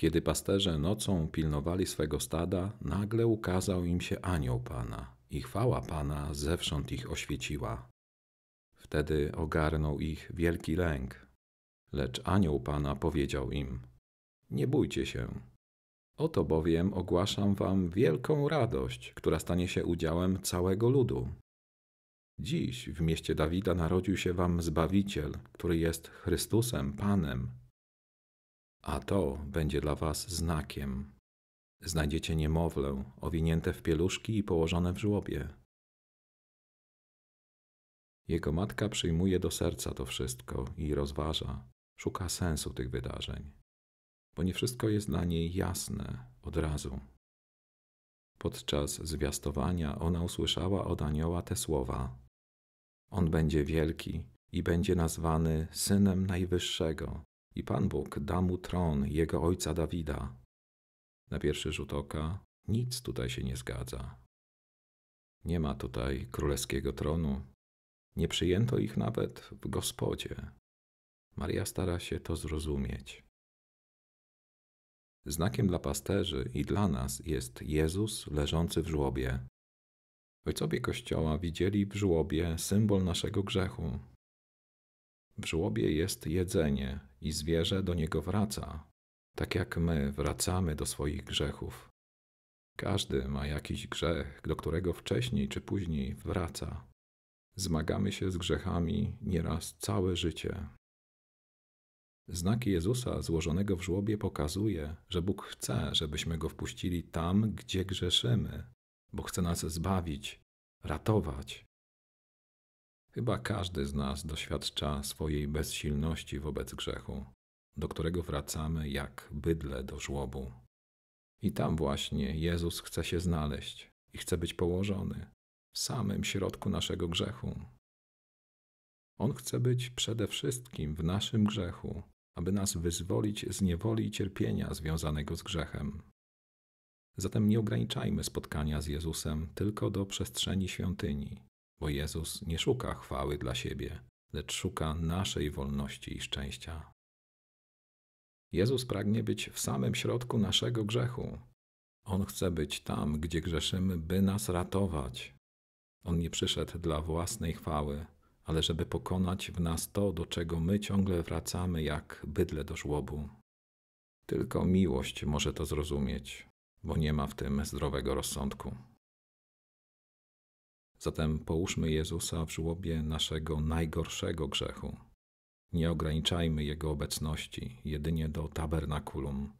Kiedy pasterze nocą pilnowali swego stada, nagle ukazał im się anioł Pana i chwała Pana zewsząd ich oświeciła. Wtedy ogarnął ich wielki lęk. Lecz anioł Pana powiedział im: Nie bójcie się. Oto bowiem ogłaszam Wam wielką radość, która stanie się udziałem całego ludu. Dziś w mieście Dawida narodził się Wam Zbawiciel, który jest Chrystusem, Panem, a to będzie dla was znakiem. Znajdziecie niemowlę owinięte w pieluszki i położone w żłobie. Jego matka przyjmuje do serca to wszystko i rozważa, szuka sensu tych wydarzeń, bo nie wszystko jest dla niej jasne od razu. Podczas zwiastowania ona usłyszała od anioła te słowa: On będzie wielki i będzie nazwany Synem Najwyższego. I Pan Bóg da mu tron jego ojca Dawida. Na pierwszy rzut oka nic tutaj się nie zgadza. Nie ma tutaj królewskiego tronu. Nie przyjęto ich nawet w gospodzie. Maria stara się to zrozumieć. Znakiem dla pasterzy i dla nas jest Jezus leżący w żłobie. Ojcowie Kościoła widzieli w żłobie symbol naszego grzechu, w żłobie jest jedzenie i zwierzę do niego wraca, tak jak my wracamy do swoich grzechów. Każdy ma jakiś grzech, do którego wcześniej czy później wraca. Zmagamy się z grzechami nieraz całe życie. Znak Jezusa złożonego w żłobie pokazuje, że Bóg chce, żebyśmy go wpuścili tam, gdzie grzeszymy, bo chce nas zbawić, ratować, Chyba każdy z nas doświadcza swojej bezsilności wobec grzechu, do którego wracamy jak bydle do żłobu. I tam właśnie Jezus chce się znaleźć i chce być położony w samym środku naszego grzechu. On chce być przede wszystkim w naszym grzechu, aby nas wyzwolić z niewoli i cierpienia związanego z grzechem. Zatem nie ograniczajmy spotkania z Jezusem tylko do przestrzeni świątyni, bo Jezus nie szuka chwały dla siebie, lecz szuka naszej wolności i szczęścia. Jezus pragnie być w samym środku naszego grzechu. On chce być tam, gdzie grzeszymy, by nas ratować. On nie przyszedł dla własnej chwały, ale żeby pokonać w nas to, do czego my ciągle wracamy jak bydle do żłobu. Tylko miłość może to zrozumieć, bo nie ma w tym zdrowego rozsądku. Zatem połóżmy Jezusa w żłobie naszego najgorszego grzechu. Nie ograniczajmy Jego obecności jedynie do tabernakulum